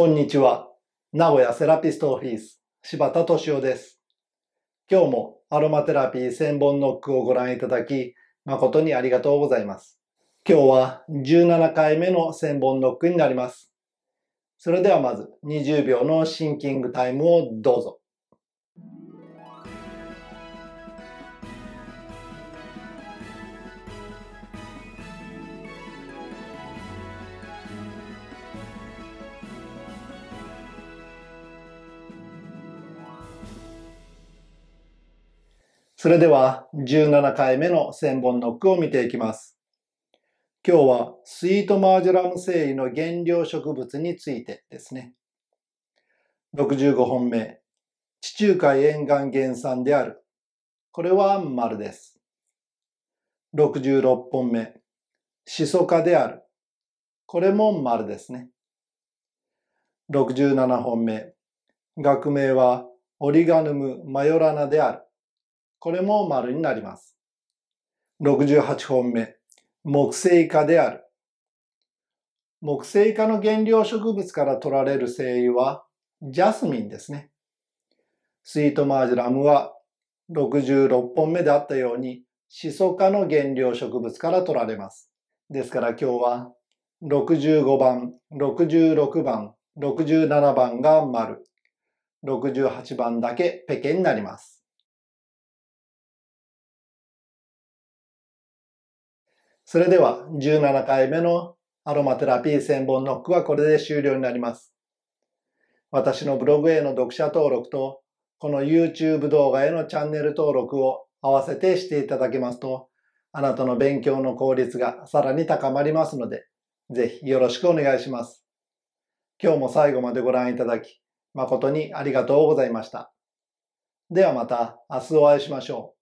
こんにちは。名古屋セラピストオフィス、柴田敏夫です。今日もアロマテラピー千本ノックをご覧いただき、誠にありがとうございます。今日は17回目の千本ノックになります。それではまず20秒のシンキングタイムをどうぞ。それでは17回目の千本ノックを見ていきます。今日はスイートマージュラム繊維の原料植物についてですね。65本目。地中海沿岸原産である。これは丸です。66本目。シソ科である。これも丸ですね。67本目。学名はオリガヌムマヨラナである。これも丸になります。68本目、木製化である。木製化の原料植物から取られる精油は、ジャスミンですね。スイートマージュラムは66本目であったように、シソ科の原料植物から取られます。ですから今日は65番、66番、67番が丸、68番だけペケになります。それでは17回目のアロマテラピー専門ノックはこれで終了になります。私のブログへの読者登録と、この YouTube 動画へのチャンネル登録を合わせてしていただけますと、あなたの勉強の効率がさらに高まりますので、ぜひよろしくお願いします。今日も最後までご覧いただき、誠にありがとうございました。ではまた明日お会いしましょう。